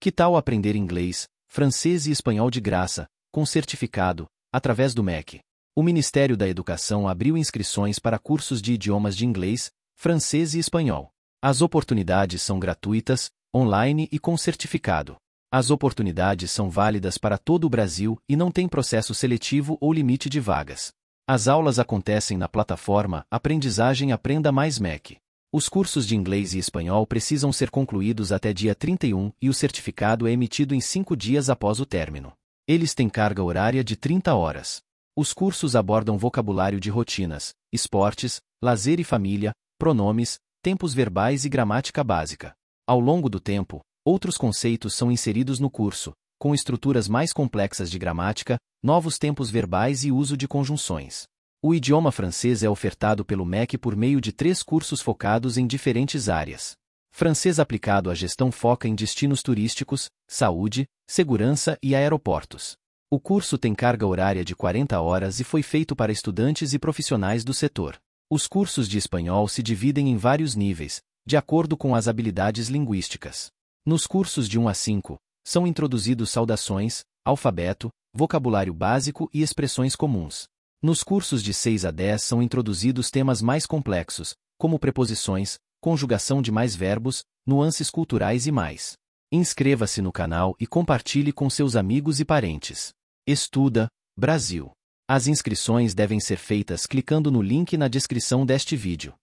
Que tal aprender inglês, francês e espanhol de graça, com certificado, através do MEC? O Ministério da Educação abriu inscrições para cursos de idiomas de inglês, francês e espanhol. As oportunidades são gratuitas, online e com certificado. As oportunidades são válidas para todo o Brasil e não tem processo seletivo ou limite de vagas. As aulas acontecem na plataforma Aprendizagem Aprenda Mais MEC. Os cursos de inglês e espanhol precisam ser concluídos até dia 31 e o certificado é emitido em cinco dias após o término. Eles têm carga horária de 30 horas. Os cursos abordam vocabulário de rotinas, esportes, lazer e família, pronomes, tempos verbais e gramática básica. Ao longo do tempo, outros conceitos são inseridos no curso, com estruturas mais complexas de gramática, novos tempos verbais e uso de conjunções. O idioma francês é ofertado pelo MEC por meio de três cursos focados em diferentes áreas. Francês aplicado à gestão foca em destinos turísticos, saúde, segurança e aeroportos. O curso tem carga horária de 40 horas e foi feito para estudantes e profissionais do setor. Os cursos de espanhol se dividem em vários níveis, de acordo com as habilidades linguísticas. Nos cursos de 1 a 5, são introduzidos saudações, alfabeto, vocabulário básico e expressões comuns. Nos cursos de 6 a 10 são introduzidos temas mais complexos, como preposições, conjugação de mais verbos, nuances culturais e mais. Inscreva-se no canal e compartilhe com seus amigos e parentes. Estuda, Brasil. As inscrições devem ser feitas clicando no link na descrição deste vídeo.